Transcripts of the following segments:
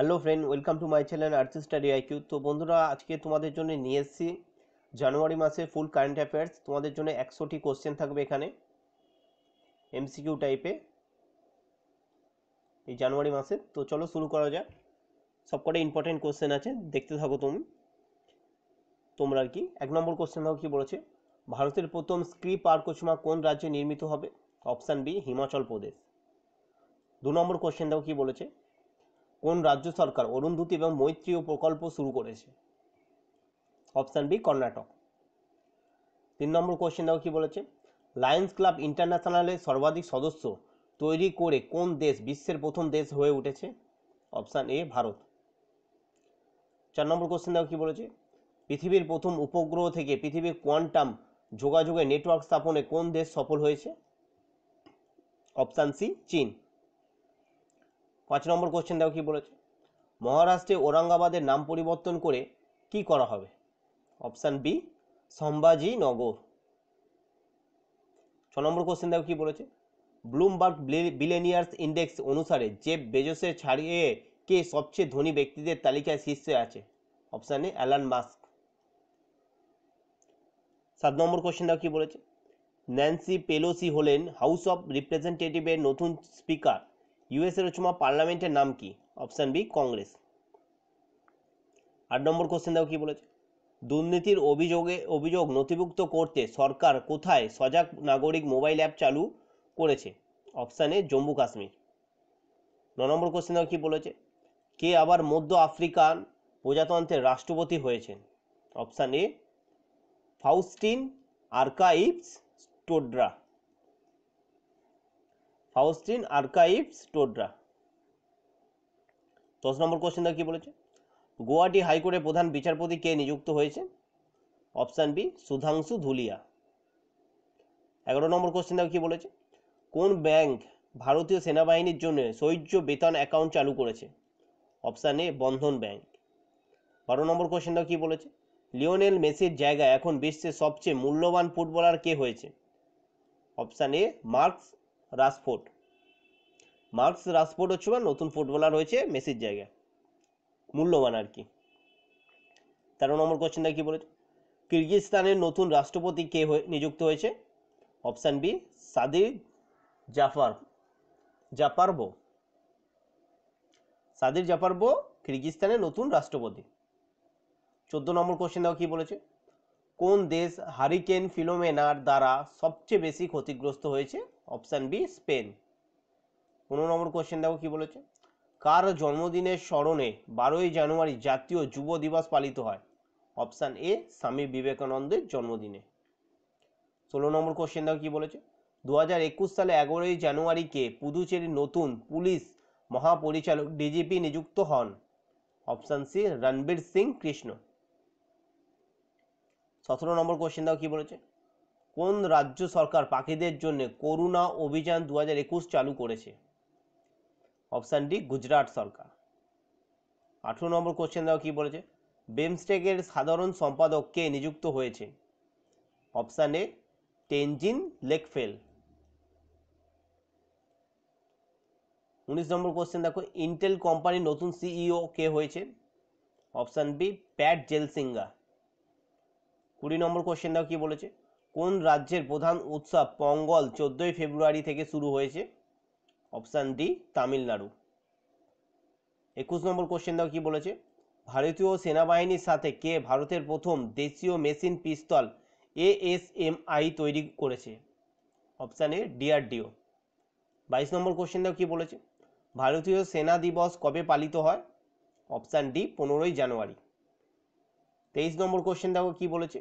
hello friend welcome to my channel earth study IQ তো বন্ধুরা আজকে তোমাদের জন্য নিয়ে এসেছি জানুয়ারি মাসে ফুল কারেন্ট অ্যাফেয়ার্স তোমাদের জন্য একশোটি কোশ্চেন থাকবে এখানে এমসিকিউ টাইপে এই জানুয়ারি মাসে তো চলো শুরু করা যাক সবকটা ইম্পর্টেন্ট কোশ্চেন আছে দেখতে থাকো তুমি তোমরা আর কি এক নম্বর কোশ্চেন থাকো কী বলেছে ভারতের প্রথম স্ক্রি পার্কোচমা কোন রাজ্যে নির্মিত হবে অপশান বি হিমাচল প্রদেশ দু নম্বর কোশ্চেন দাও কি বলেছে কোন রাজ্য সরকার অরুন্ধতি এবং মৈত্রী প্রকল্প শুরু করেছে অপশান বি কর্ণাটক তিন নম্বর কোশ্চেন দেখো কি বলেছে লায়ন্স ক্লাব ইন্টারন্যাশনালের সর্বাধিক সদস্য তৈরি করে কোন দেশ বিশ্বের প্রথম দেশ হয়ে উঠেছে অপশান এ ভারত চার নম্বর কোশ্চেন দেখো কি বলেছে পৃথিবীর প্রথম উপগ্রহ থেকে পৃথিবীর কোয়ান্টাম যোগাযোগে নেটওয়ার্ক স্থাপনে কোন দেশ সফল হয়েছে অপশান সি চীন পাঁচ নম্বর কোশ্চেন দেখো কি বলেছে মহারাষ্ট্রে ঔরঙ্গাবাদের নাম পরিবর্তন করে কি করা হবে অপশান বি সম্ভাজি নগর ছ নম্বর কোশ্চেন দেখো কি বলেছে ব্লুমবার্গ বিলেনিয়ার্স ইন্ডেক্স অনুসারে জেব বেজোসের ছাড়িয়ে কে সবচেয়ে ধনী ব্যক্তিদের তালিকায় শীর্ষে আছে অপশান এ অ্যালান মাস্ক সাত নম্বর কোশ্চেন দেখো কি বলেছে ন্যান্সি পেলোসি হলেন হাউস অফ রিপ্রেজেন্টেটিভের নতুন স্পিকার ইউএসএ উচ্চমা পার্লামেন্টের নাম কি অপশান বি কংগ্রেস আট নম্বর কোশ্চেন দাও কি বলেছে দুর্নীতির অভিযোগে অভিযোগ নথিভুক্ত করতে সরকার কোথায় সজাগ নাগরিক মোবাইল অ্যাপ চালু করেছে অপশান এ জম্মু কাশ্মীর ন নম্বর কোশ্চেন দাও কি বলেছে কে আবার মধ্য আফ্রিকান প্রজাতন্ত্রের রাষ্ট্রপতি হয়েছেন option A Faustin Archange Touadera housed Archange Touadera দশ নম্বর কোশ্চেনটা কী বলেছে গুয়াহাটি হাইকোর্টের প্রধান বিচারপতি কে নিযুক্ত হয়েছে অপশান বি সুধাংশু ধুলিয়া এগারো নম্বর কোশ্চেনটা কী বলেছে কোন ব্যাংক ভারতীয় সেনাবাহিনীর জন্য সৈর্য বেতন অ্যাকাউন্ট চালু করেছে অপশান এ বন্ধন ব্যাংক বারো নম্বর কোশ্চেন কোশ্চেনটা কি বলেছে লিওনেল মেসির জায়গায় এখন বিশ্বের সবচেয়ে মূল্যবান ফুটবলার কে হয়েছে option A Marcus Rashford Marcus Rashford হচ্ছে নতুন ফুটবলার হয়েছে মেসির জায়গায় মূল্যবান আর কি তেরো নম্বর কোশ্চেনটা কি বলেছে কিরগিজস্তানের নতুন রাষ্ট্রপতি কে নিযুক্ত হয়েছে option B Sadyr Jafar Japarov Sadyr Japarov কিরগিজস্তানের নতুন রাষ্ট্রপতি চোদ্দ নম্বর কোশ্চেন দেওয়া কি বলেছে কোন দেশ হারিকেন ফিলোমেনার দ্বারা সবচেয়ে বেশি ক্ষতিগ্রস্ত হয়েছে অপশান বি স্পেন পনেরো নম্বর কোশ্চেন দেখো কি বলেছে কার জন্মদিনের স্মরণে বারোই জানুয়ারি জাতীয় যুব দিবস পালিত হয় অপশান এ স্বামী বিবেকানন্দের জন্মদিনে ষোলো নম্বর কোশ্চেন দেখো কি বলেছে দু হাজার একুশ সালে এগারোই জানুয়ারিকে পুদুচেরির নতুন পুলিশ মহাপরিচালক ডিজিপি নিযুক্ত হন অপশান সি রণবীর সিং কৃষ্ণ সতেরো নম্বর কোশ্চেন দাও কি বলেছে কোন রাজ্য সরকার পাখিদের জন্য করুণা অভিযান দু চালু করেছে অপশান ডি গুজরাট সরকার আঠেরো নম্বর কোশ্চেন দেওয়া কি বলেছে বেমস্টেকের সাধারণ সম্পাদক কে নিযুক্ত হয়েছে অপশান এ টেনজিন লেকফেল উনিশ নম্বর কোশ্চেন দেখো ইন্টেল কোম্পানির নতুন সিইও e কে হয়েছে অপশান বি প্যাট জেলসিঙ্গা কুড়ি নম্বর কোশ্চেন দেখো কি বলেছে কোন রাজ্যের প্রধান উৎসব পঙ্গল চোদ্দোই ফেব্রুয়ারি থেকে শুরু হয়েছে অপশান ডি তামিলনাড়ু একুশ নম্বর কোশ্চেন দাও কি বলেছে ভারতীয় সেনাবাহিনীর সাথে কে ভারতের প্রথম দেশীয় মেশিন পিস্তল এএসএমআই তৈরি করেছে অপশান এ ডিআরডিও বাইশ নম্বর কোশ্চেন দাও কি বলেছে ভারতীয় সেনা দিবস কবে পালিত হয় অপশান ডি পনেরোই জানুয়ারি তেইশ নম্বর কোশ্চেন দেখো কি বলেছে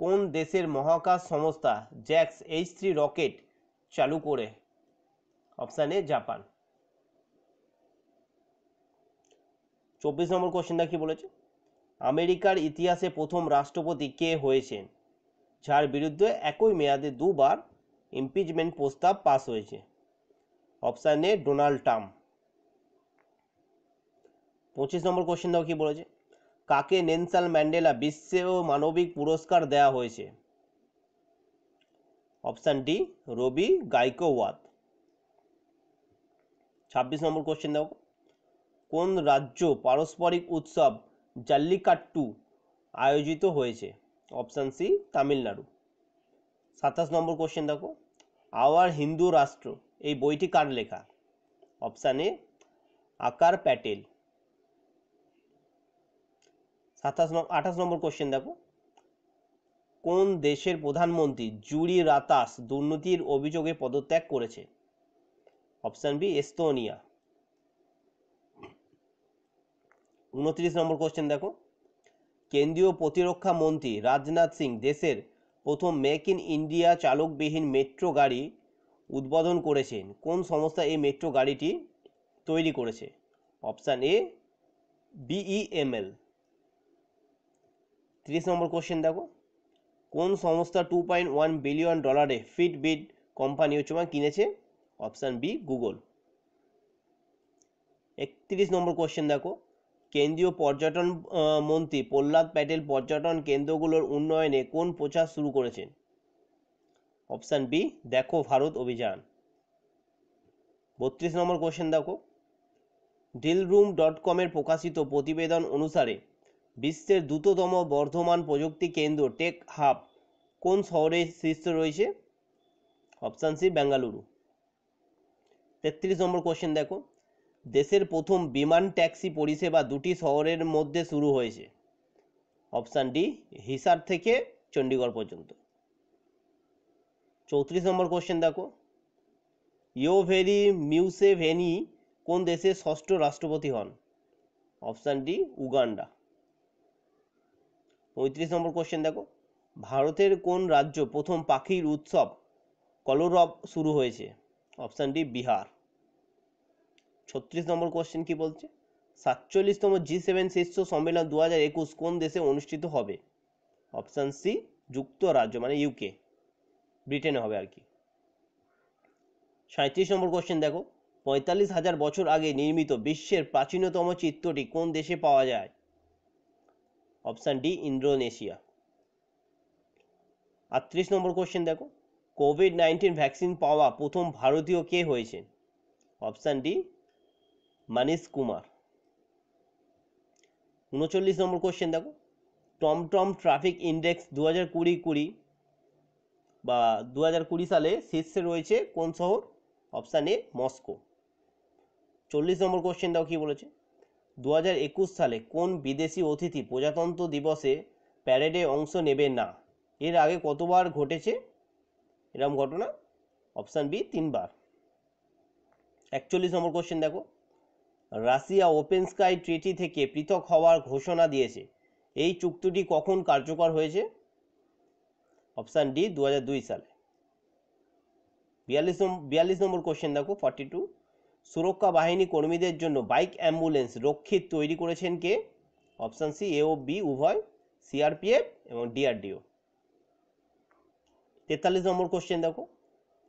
কোন দেশের মহাকাশ সংস্থা জ্যাক্স এইচ থ্রি রকেট চালু করে অপশান এ জাপান চব্বিশ নম্বর কোশ্চেনটা কি বলেছে আমেরিকার ইতিহাসে প্রথম রাষ্ট্রপতি কে হয়েছেন যার বিরুদ্ধে একই মেয়াদে দুবার ইমপিচমেন্ট প্রস্তাব পাস হয়েছে অপশান এ ডোনাল্ড ট্রাম্প পঁচিশ নম্বর কোশ্চেন কি বলেছে কাকে নেনসাল ম্যান্ডেলা বিশ্ব মানবিক পুরস্কার দেয়া হয়েছে অপশান ডি রবি গাইকোওয়াত ছাব্বিশ নম্বর কোশ্চেন দেখো কোন রাজ্য পারস্পরিক উৎসব জাল্লিকাট্টু আয়োজিত হয়েছে অপশান সি তামিলনাড়ু সাতাশ নম্বর কোশ্চেন দেখো আওয়ার হিন্দু রাষ্ট্র এই বইটি কার লেখা অপশান এ আকার প্যাটেল সাতাশ আঠাশ নম্বর কোশ্চেন দেখো কোন দেশের প্রধানমন্ত্রী জুরি রাতাস দুর্নীতির অভিযোগে পদত্যাগ করেছে অপশান বি এস্তোনিয়া উনত্রিশ নম্বর কোশ্চেন দেখো কেন্দ্রীয় প্রতিরক্ষা মন্ত্রী রাজনাথ সিং দেশের প্রথম মেক ইন ইন্ডিয়া চালকবিহীন মেট্রো গাড়ি উদ্বোধন করেছেন কোন সংস্থা এই মেট্রো গাড়িটি তৈরি করেছে অপশান এ বিইএমএল ত্রিশ নম্বর কোশ্চেন দেখো কোন সংস্থা টু পয়েন্ট ওয়ান বিলিয়ন ডলারে ফিটবিট কোম্পানি হচ্ছে কিনেছে অপশান বি গুগল একত্রিশ নম্বর কোয়েশ্চেন দেখো কেন্দ্রীয় পর্যটন মন্ত্রী প্রহ্লাদ প্যাটেল পর্যটন কেন্দ্রগুলোর উন্নয়নে কোন প্রচার শুরু করেছেন অপশান বি দেখো ভারত অভিযান বত্রিশ নম্বর কোয়েশ্চেন দেখো ডিলরুম ডট কমের প্রকাশিত প্রতিবেদন অনুসারে বিশ্বের দ্রুততম বর্ধমান প্রযুক্তি কেন্দ্র টেক হাব কোন শহরে শীর্ষ রয়েছে অপশান সি বেঙ্গালুরু তেত্রিশ নম্বর কোশ্চেন দেখো দেশের প্রথম বিমান ট্যাক্সি পরিষেবা দুটি শহরের মধ্যে শুরু হয়েছে অপশান ডি হিসার থেকে চণ্ডীগড় পর্যন্ত চৌত্রিশ নম্বর কোয়েশ্চেন দেখো ইয়োভেরি মিউসেভেনি কোন দেশের ষষ্ঠ রাষ্ট্রপতি হন অপশান ডি উগান্ডা পঁয়ত্রিশ নম্বর কোশ্চেন দেখো ভারতের কোন রাজ্য প্রথম পাখির উৎসব কলরব শুরু হয়েছে অপশান ডি বিহার ছত্রিশ নম্বর কোশ্চেন কি বলছে সাতচল্লিশতম জি সেভেন শীর্ষ সম্মেলন দু হাজার একুশ কোন দেশে অনুষ্ঠিত হবে অপশান সি যুক্তরাজ্য মানে ইউকে ব্রিটেনে হবে আর কি সাঁত্রিশ নম্বর কোশ্চেন দেখো পঁয়তাল্লিশ হাজার বছর আগে নির্মিত বিশ্বের প্রাচীনতম চিত্রটি কোন দেশে পাওয়া যায় অপশান ডি ইন্দোনেশিয়া আটত্রিশ নম্বর কোশ্চেন দেখো কোভিড নাইন্টিন ভ্যাকসিন পাওয়া প্রথম ভারতীয় কে হয়েছেন অপশান ডি মানিস কুমার উনচল্লিশ নম্বর কোশ্চেন দেখো টমটম ট্রাফিক ইন্ডেক্স দু হাজার কুড়ি কুড়ি বা দু হাজার কুড়ি সালে শীর্ষে রয়েছে কোন শহর অপশান এ মস্কো চল্লিশ নম্বর কোশ্চেন দাও কী বলেছে দু হাজার একুশ সালে কোন বিদেশি অতিথি প্রজাতন্ত্র দিবসে প্যারেডে অংশ নেবে না এর আগে কতবার ঘটেছে এরকম ঘটনা অপশান বি তিনবার একচল্লিশ নম্বর কোশ্চেন দেখো রাশিয়া ওপেন স্কাই ট্রিটি থেকে পৃথক হওয়ার ঘোষণা দিয়েছে এই চুক্তিটি কখন কার্যকর হয়েছে অপশান ডি দু সালে বিয়াল্লিশ বিয়াল্লিশ নম্বর কোশ্চেন দেখো ফর্টি টু সুরক্ষা বাহিনী কর্মীদের জন্য বাইক অ্যাম্বুলেন্স রক্ষিত তৈরি করেছেন কে অপশান সি এ ও বি উভয় সিআরপিএফ এবং ডিআরডিও তেতাল্লিশ নম্বর কোশ্চেন দেখো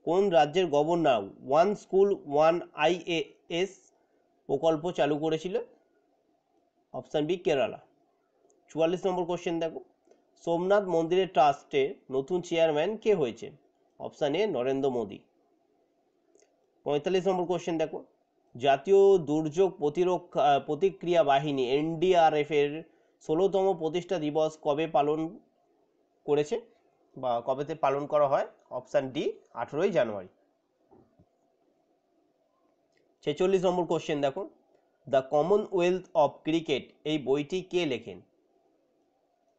কোন রাজ্যের governor one school one IAS প্রকল্প চালু করেছিল অপশান বি কেরালা চুয়াল্লিশ নম্বর কোশ্চেন দেখো সোমনাথ মন্দিরের ট্রাস্টে নতুন চেয়ারম্যান কে হয়েছে অপশান এ নরেন্দ্র মোদী পঁয়তাল্লিশ নম্বর কোশ্চেন দেখো জাতীয় দুর্যোগ প্রতিরক্ষা প্রতিক্রিয়া বাহিনী এনডিআরএফ এর ষোলোতম প্রতিষ্ঠা দিবস কবে পালন করেছে বা কবেতে পালন করা হয় অপশান ডি আঠেরোই জানুয়ারি ছেচল্লিশ নম্বর কোশ্চেন দেখো দ্য কমনওয়েলথ অফ ক্রিকেট এই বইটি কে লেখেন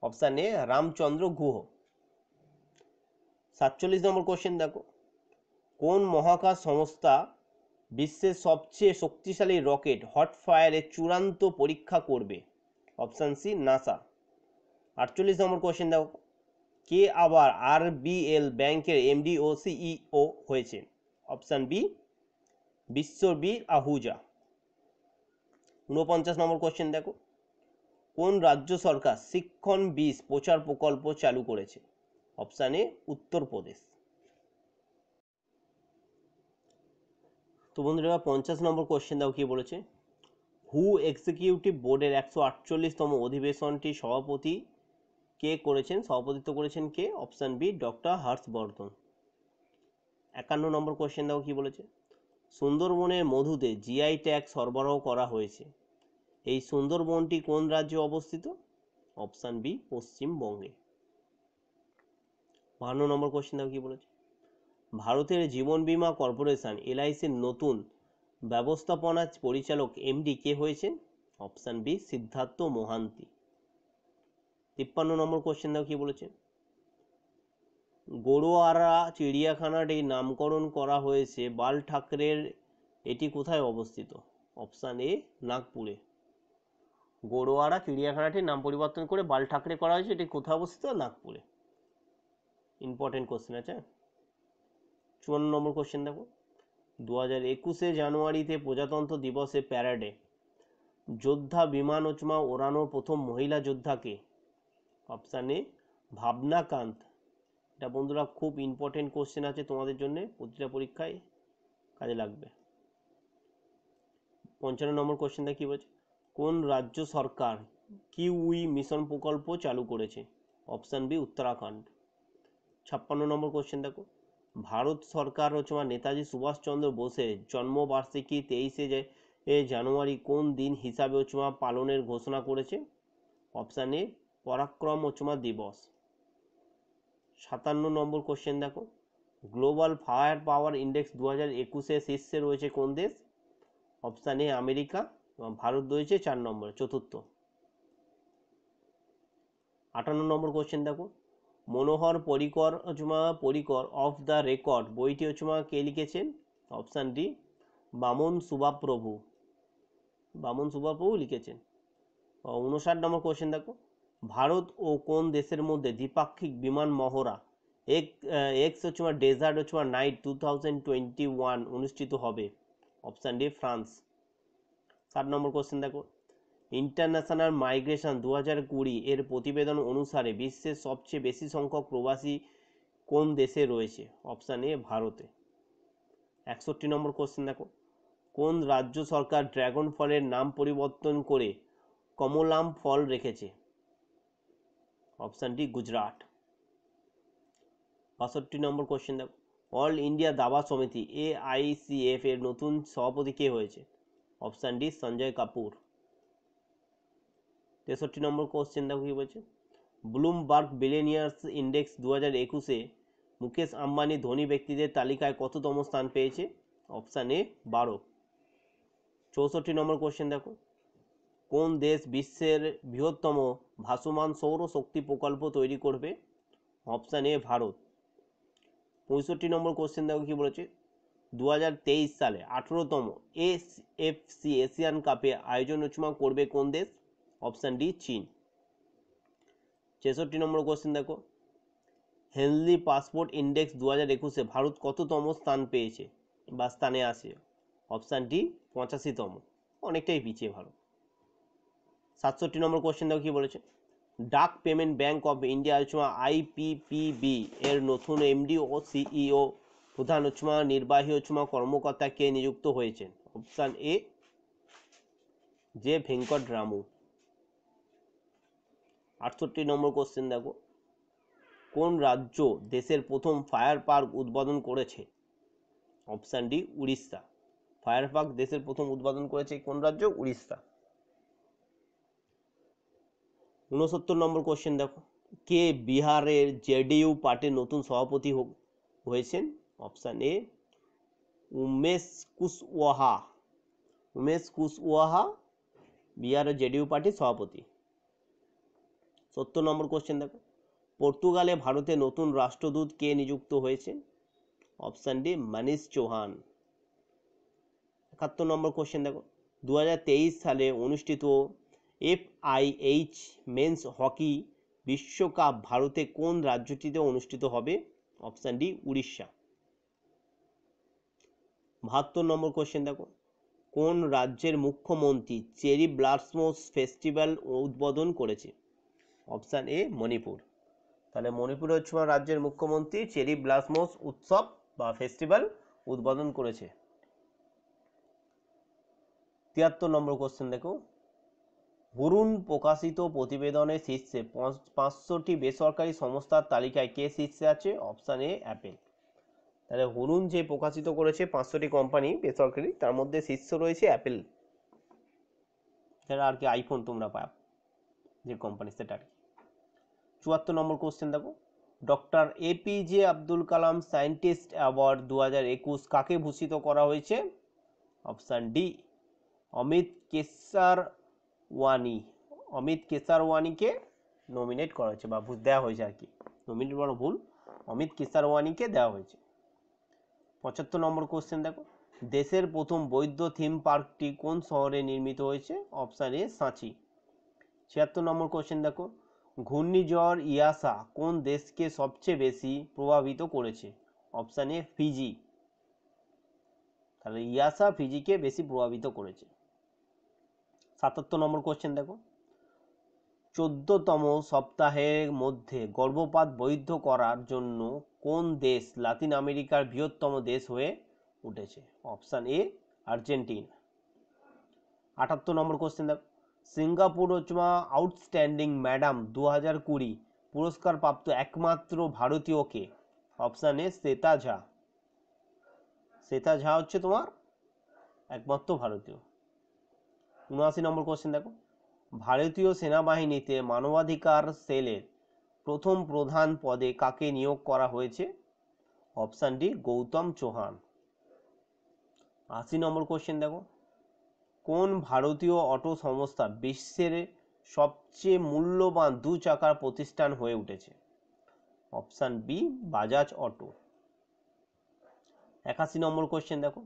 অপশান এ রামচন্দ্র গুহ সাতচল্লিশ নম্বর কোশ্চেন দেখো কোন মহাকাশ সংস্থা বিশ্বের সবচেয়ে শক্তিশালী রকেট হট ফায়ারের চূড়ান্ত পরীক্ষা করবে অপশান সি নাসা আটচল্লিশ নম্বর কোশ্চেন দেখো কে আবার আরবিএল ব্যাংকের এমডি ও সিইও হয়েছেন অপশান বি বিশ্ববীর আহুজা উনপঞ্চাশ নম্বর কোশ্চেন দেখো কোন রাজ্য সরকার শিক্ষণ বীজ প্রচার প্রকল্প চালু করেছে অপশান এ উত্তরপ্রদেশ তো বন্ধুরা পঞ্চাশ নম্বর কোশ্চেন দাও কি বলেছে হু এক্সিকিউটিভ বোর্ডের একশো আটচল্লিশতম অধিবেশনটি সভাপতি কে করেছেন সভাপতিত্ব করেছেন কে অপশান বি ডক্টর হর্ষবর্ধন একান্ন নম্বর কোশ্চেন দাও কি বলেছে সুন্দরবনের মধুতে জিআই ট্যাগ সরবরাহ করা হয়েছে এই সুন্দরবনটি কোন রাজ্যে অবস্থিত অপশান বি পশ্চিমবঙ্গে বাহান্ন নম্বর কোশ্চেন দাও কি বলেছে ভারতের জীবন বীমা কর্পোরেশন এলআইসির নতুন ব্যবস্থাপনা পরিচালক এমডি কে হয়েছেন অপশান বি সিদ্ধার্থ মোহান্তি তিপ্পান্ন নম্বর কোশ্চেন দেখো কি বলেছে গরুয়ারা চিড়িয়াখানার এই নামকরণ করা হয়েছে বাল ঠাকরের এটি কোথায় অবস্থিত অপশান এ নাগপুরে গরোয়ারা চিড়িয়াখানাটির নাম পরিবর্তন করে বাল ঠাকরে করা হয়েছে এটি কোথায় অবস্থিত নাগপুরে ইম্পর্টেন্ট কোশ্চেন আছে চুয়ান্ন নম্বর কোশ্চেন দেখো দু হাজার একুশে জানুয়ারিতে প্রজাতন্ত্র দিবসে প্যারাডে যোদ্ধা বিমান ওচমা ওড়ানোর প্রথম মহিলা যোদ্ধাকে অপশানে এ ভাবনাকান্ত এটা বন্ধুরা খুব ইম্পর্টেন্ট কোশ্চেন আছে তোমাদের জন্য প্রতিটা পরীক্ষায় কাজে লাগবে পঞ্চান্ন নম্বর কোশ্চেনটা কী বলছে কোন রাজ্য সরকার কিউই মিশন প্রকল্প চালু করেছে অপশান বি উত্তরাখণ্ড ছাপ্পান্ন নম্বর কোশ্চেন দেখো ভারত সরকার হচ্ছে আমার নেতাজি সুভাষচন্দ্র বোসের জন্মবার্ষিকী তেইশে জানুয়ারি কোন দিন হিসাবে হচ্ছে পালনের ঘোষণা করেছে অপশান এ পরাক্রমোচমা দিবস সাতান্ন নম্বর কোশ্চেন দেখো গ্লোবাল ফায়ার পাওয়ার ইন্ডেক্স দু হাজার একুশে শীর্ষে রয়েছে কোন দেশ অপশান এ আমেরিকা এবং ভারত রয়েছে চার নম্বরে চতুর্থ আটান্ন নম্বর কোশ্চেন দেখো মনোহর পরিকর ওচমা পরিকর অফ দ্য রেকর্ড বইটি ওচমা কে লিখেছেন অপশান ডি বামন প্রভু বামন প্রভু লিখেছেন উনষাট নম্বর কোশ্চেন দেখো ভারত ও কোন দেশের মধ্যে দ্বিপাক্ষিক বিমান মহড়া এক এক্স হচ্ছে আমার ডেজার্ট হচ্ছে আমার night two thousand twenty one অনুষ্ঠিত হবে অপশান ডি ফ্রান্স সাত নম্বর কোশ্চেন দেখো ইন্টারন্যাশনাল মাইগ্রেশন দু হাজার কুড়ি এর প্রতিবেদন অনুসারে বিশ্বের সবচেয়ে বেশি সংখ্যক প্রবাসী কোন দেশে রয়েছে অপশান এ ভারতে একষট্টি নম্বর কোশ্চেন দেখো কোন রাজ্য সরকার ড্রাগন ফলের নাম পরিবর্তন করে কমলাম ফল রেখেছে অপশান ডি গুজরাট বাষট্টি নম্বর কোশ্চেন দেখো অল ইন্ডিয়া দাবা সমিতি এ আইসিএফ এর নতুন সভাপতি কে হয়েছে অপশান ডি সঞ্জয় কাপুর তেষট্টি নম্বর কোশ্চেন দেখো কি বলছে ব্লুমবার্গ বিলেনিয়ার্স ইন্ডেক্স দু হাজার একুশে মুকেশ আম্বানি ধনী ব্যক্তিদের তালিকায় কততম স্থান পেয়েছে অপশান এ বারো চৌষট্টি নম্বর কোশ্চেন দেখো কোন দেশ বিশ্বের বৃহত্তম ভাসমান সৌর শক্তি প্রকল্প তৈরি করবে অপশান এ ভারত পঁয়ষট্টি নম্বর কোশ্চেন দেখো কী বলেছে দু সালে আঠেরোতম এস এফ সি এশিয়ান কাপে আয়োজন রচনা করবে কোন দেশ অপশান ডি চীন ছেষট্টি নম্বর কোশ্চেন দেখো হেনলি পাসপোর্ট ইন্ডেক্স দু হাজার একুশে ভারত কততম স্থান পেয়েছে বা স্থানে আছে অপশান ডি পঁচাশিতম অনেকটাই পিছিয়ে ভারত সাতষট্টি নম্বর কোশ্চেন দেখো কি বলেছে Dak payment bank of India হচ্ছে আইপিপিবি এর নতুন এমডি ও সিইও e প্রধান হচ্ছে নির্বাহী হচ্ছে কর্মকর্তা কে নিযুক্ত হয়েছেন option A J Venkat Ramu আটষট্টি নম্বর কোশ্চেন দেখো কোন রাজ্য দেশের প্রথম ফায়ার পার্ক উদ্বোধন করেছে option D Orissa fire park দেশের প্রথম উদ্বোধন করেছে কোন রাজ্য উড়িষ্যা উনসত্তর নম্বর কোশ্চেন দেখো কে বিহারের জেডিইউ পার্টির নতুন সভাপতি হয়েছেন অপশান এ উমেশ কুশওয়াহা উমেশ কুশওয়াহা বিহারের জেডিইউ পার্টির সভাপতি সত্তর নম্বর কোশ্চেন দেখো পর্তুগালে ভারতে নতুন রাষ্ট্রদূত কে নিযুক্ত হয়েছে অপশান ডি মানিস চৌহান একাত্তর নম্বর কোশ্চেন দেখো দু সালে অনুষ্ঠিত এফআইএইচ মেন্স হকি বিশ্বকাপ ভারতে কোন রাজ্যটিতে অনুষ্ঠিত হবে অপশান ডি উড়িষ্যা বাহাত্তর নম্বর কোশ্চেন দেখো কোন রাজ্যের মুখ্যমন্ত্রী চেরি ব্লাসমোস ফেস্টিভ্যাল উদ্বোধন করেছে অপশান এ মণিপুর তাহলে মণিপুর হচ্ছে রাজ্যের মুখ্যমন্ত্রী চেরি ব্লাসমোস উৎসব বা ফেস্টিভ্যাল উদ্বোধন করেছে তিয়াত্তর নম্বর কোশ্চেন দেখো বরুণ প্রকাশিত প্রতিবেদনের শীর্ষে পাঁচশোটি বেসরকারি সংস্থার তালিকায় কে শীর্ষে আছে অপশান এ অ্যাপেল তাহলে হুরুন যে প্রকাশিত করেছে পাঁচশোটি কোম্পানি বেসরকারি তার মধ্যে শীর্ষ রয়েছে অ্যাপেল যারা আর কি আইফোন তোমরা পাও যে কোম্পানি সেটা আর কি চুয়াত্তর নম্বর কোশ্চেন দেখো doctor APJ Abdul Kalam scientist award দু হাজার একুশ কাকে ভূষিত করা হয়েছে option D Amit Kesarwani Amit কেসারওয়ানিকে নমিনেট করা হয়েছে বা দেওয়া হয়েছে আর কি নমিনেট বড় ভুল অমিত কেসারওয়ানিকে দেওয়া হয়েছে পঁচাত্তর নম্বর কোশ্চেন দেখো দেশের প্রথম বৈধ থিম পার্কটি কোন শহরে নির্মিত হয়েছে অপশান এ সাঁচি ছিয়াত্তর নম্বর কোশ্চেন দেখো ঘূর্ণিঝড় ইয়াসা কোন দেশকে সবচেয়ে বেশি প্রভাবিত করেছে অপশান এ ফিজি তাহলে ইয়াসা ফিজিকে বেশি প্রভাবিত করেছে সাতাত্তর নম্বর কোশ্চেন দেখো চোদ্দতম সপ্তাহের মধ্যে গর্ভপাত বৈধ করার জন্য কোন দেশ লাতিন আমেরিকার বৃহত্তম দেশ হয়ে উঠেছে অপশান এ আর্জেন্টিনা আটাত্তর নম্বর কোশ্চেন দেখো সিঙ্গাপুর রচনা আউটস্ট্যান্ডিং ম্যাডাম দু হাজার কুড়ি পুরস্কার প্রাপ্ত একমাত্র ভারতীয়কে অপশান এ শ্বেতা ঝা শ্বেতা ঝা হচ্ছে তোমার একমাত্র ভারতীয় উনআশি নম্বর কোশ্চেন দেখো ভারতীয় সেনাবাহিনীতে মানবাধিকার সেলের প্রথম প্রধান পদে কাকে নিয়োগ করা হয়েছে অপশান ডি গৌতম চৌহান আশি নম্বর কোশ্চেন দেখো কোন ভারতীয় অটো সংস্থা বিশ্বের সবচেয়ে মূল্যবান দু চাকার প্রতিষ্ঠান হয়ে উঠেছে অপশান বি বাজাজ অটো একাশি নম্বর কোশ্চেন দেখো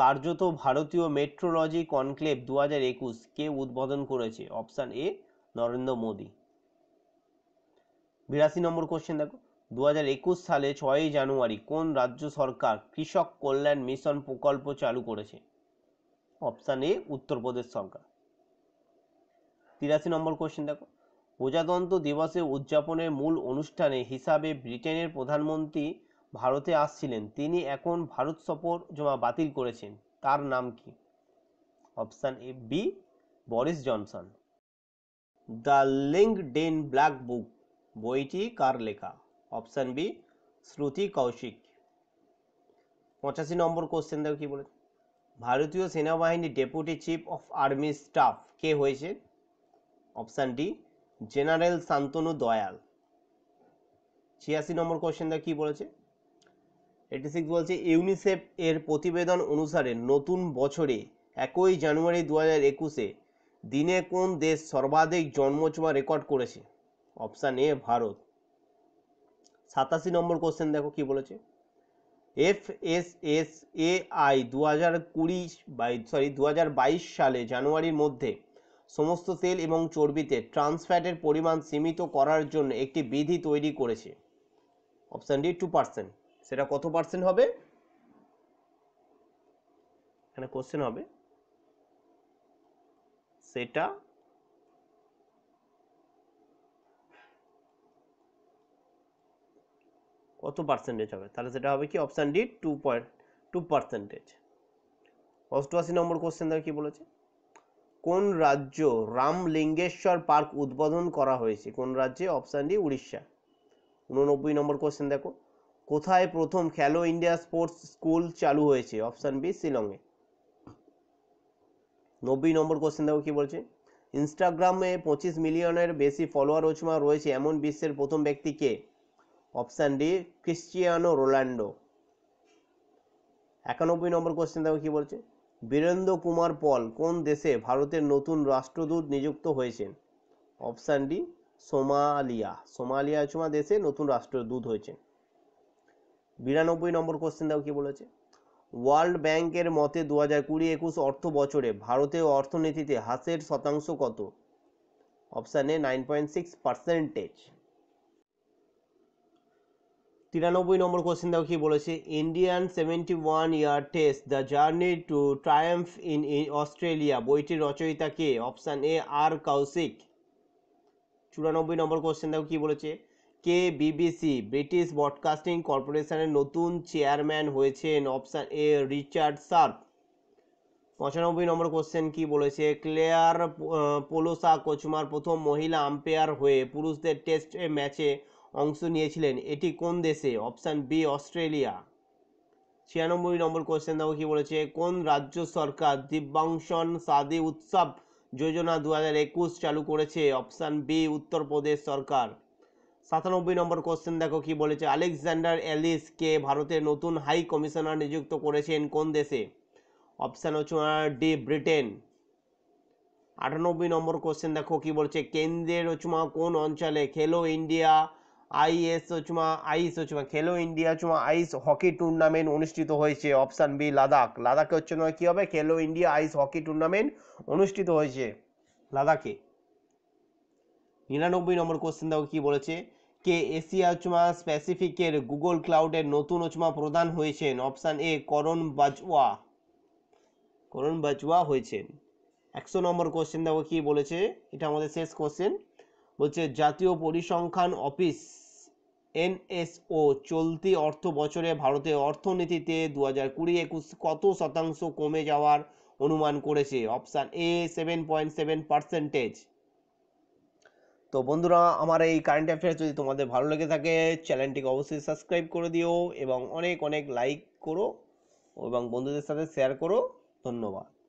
কার্যত ভারতীয় মেট্রোলজি কনক্লেভ দু হাজার একুশ কে উদ্বোধন করেছে অপশান এ নরেন্দ্র মোদী বিরাশি নম্বর কোশ্চেন দেখো দু হাজার একুশ সালে ছয়ই জানুয়ারি কোন রাজ্য সরকার কৃষক কল্যাণ মিশন প্রকল্প চালু করেছে অপশান এ উত্তরপ্রদেশ সরকার তিরাশি নম্বর কোশ্চেন দেখো প্রজাতন্ত্র দিবসে উদযাপনের মূল অনুষ্ঠানে হিসাবে ব্রিটেনের প্রধানমন্ত্রী ভারতে আসছিলেন তিনি এখন ভারত সফর জমা বাতিল করেছেন তার নাম কি option A B Boris Johnson the link den black book বইটি কার লেখা অপশান বি শ্রুতি কৌশিক পঁচাশি নম্বর কোশ্চেন দেখো কি বলে ভারতীয় সেনাবাহিনীর deputy chief of army staff কে হয়েছে অপশান ডি জেনারেল শান্তনু দয়াল ছিয়াশি নম্বর কোশ্চেন দেখো কি বলেছে এইটি সিক্স বলছে ইউনিসেফ এর প্রতিবেদন অনুসারে নতুন বছরে একই জানুয়ারি দু হাজার একুশে দিনে কোন দেশ সর্বাধিক জন্মচুমা রেকর্ড করেছে অপশান এ ভারত সাতাশি নম্বর কোশ্চেন দেখো কি বলেছে F S S A I দু হাজার কুড়ি বাই সরি দু হাজার বাইশ সালে জানুয়ারির মধ্যে সমস্ত তেল এবং চর্বিতে ট্রান্সফ্যাটের পরিমাণ সীমিত করার জন্য একটি বিধি তৈরি করেছে অপশান ডি টু পার্সেন্ট সেটা কত পার্সেন্ট হবে এখানে কোশ্চেন হবে সেটা কত পার্সেন্টেজ হবে তাহলে সেটা হবে কি option D two point two percentage অষ্টআশি নম্বর কোশ্চেন দেখো কি বলেছে কোন রাজ্য রামলিঙ্গেশ্বর পার্ক উদ্বোধন করা হয়েছে কোন রাজ্যে অপশান ডি উড়িষ্যা উননব্বই নম্বর কোশ্চেন দেখো কোথায় প্রথম খেলো ইন্ডিয়া স্পোর্টস স্কুল চালু হয়েছে অপশান বি শিলংয়ে নব্বই নম্বর কোশ্চেন দেখো কী বলছে ইনস্টাগ্রামে পঁচিশ মিলিয়নের বেশি ফলোয়ার ওচমা রয়েছে এমন বিশ্বের প্রথম ব্যক্তি কে অপশান ডি ক্রিশ্চিয়ানো রোনাল্ডো একানব্বই নম্বর কোশ্চেন দেখো কী বলছে বীরেন্দ্র কুমার পল কোন দেশে ভারতের নতুন রাষ্ট্রদূত নিযুক্ত হয়েছেন অপশান ডি সোমালিয়া সোমালিয়া চুমা দেশে নতুন রাষ্ট্রদূত হয়েছেন বিরানব্বই নম্বর কোশ্চেন দাও কি বলেছে ওয়ার্ল্ড ব্যাংকের মতে দু হাজার কুড়ি একুশ অর্থ বছরে ভারতীয় অর্থনীতিতে হাসের শতাংশ কত option A nine point six percentage তিরানব্বই নম্বর কোশ্চেন দাও কি বলেছে Indian seventy one year test the journey to triumph in Australia বইটির রচয়িতা কে অপশান এ আর কৌশিক চুরানব্বই নম্বর কোশ্চেন দাও কি বলেছে কে বিবিসি ব্রিটিশ ব্রডকাস্টিং কর্পোরেশনের নতুন চেয়ারম্যান হয়েছেন অপশান এ রিচার্ড সার্ফ পঁচানব্বই নম্বর কোশ্চেন কি বলেছে ক্লেয়ার পোলোসা কোচমার প্রথম মহিলা আম্পায়ার হয়ে পুরুষদের টেস্ট ম্যাচে অংশ নিয়েছিলেন এটি কোন দেশে অপশান বি অস্ট্রেলিয়া ছিয়ানব্বই নম্বর কোশ্চেন দেখো কি বলেছে কোন রাজ্য সরকার দিব্যাংশন সাদি উৎসব যোজনা দু হাজার একুশ চালু করেছে অপশান বি উত্তরপ্রদেশ সরকার সাতানব্বই নম্বর কোশ্চেন দেখো কি বলেছে আলেকজান্ডার অ্যালিস কে ভারতের নতুন হাই কমিশনার নিযুক্ত করেছেন কোন দেশে অপশান হচ্ছে ডি ব্রিটেন আটানব্বই নম্বর কোশ্চেন দেখো কি বলছে কেন্দ্রের হচ্ছুমা কোন অঞ্চলে খেলো ইন্ডিয়া আইএস হচ্ছুমা আইস হচ্ছুমা খেলো ইন্ডিয়া চুমা আইস হকি টুর্নামেন্ট অনুষ্ঠিত হয়েছে অপশান বি লাদাখ লাদাখে হচ্ছে নয় কী হবে খেলো ইন্ডিয়া আইস হকি টুর্নামেন্ট অনুষ্ঠিত হয়েছে লাদাখে নিরানব্বই নম্বর কোশ্চেন দেখো কি বলেছে কে এশিয়া উচমা প্যাসিফিকের গুগল ক্লাউডের নতুন উচমা প্রদান হয়েছেন অপশান এ করণ বাজওয়া করণ বাজওয়া হয়েছেন একশো নম্বর কোশ্চেন দেখো কি বলেছে এটা আমাদের শেষ কোশ্চেন বলছে জাতীয় পরিসংখ্যান অফিস এনএসও চলতি অর্থ বছরে ভারতের অর্থনীতিতে দু হাজার কুড়ি একুশ কত শতাংশ কমে যাওয়ার অনুমান করেছে option A seven point seven percentage তো বন্ধুরা আমার এই কারেন্ট অ্যাফেয়ার্স যদি তোমাদের ভালো লেগে থাকে চ্যানেলটিকে অবশ্যই সাবস্ক্রাইব করে দিও এবং অনেক অনেক লাইক করো এবং বন্ধুদের সাথে শেয়ার করো ধন্যবাদ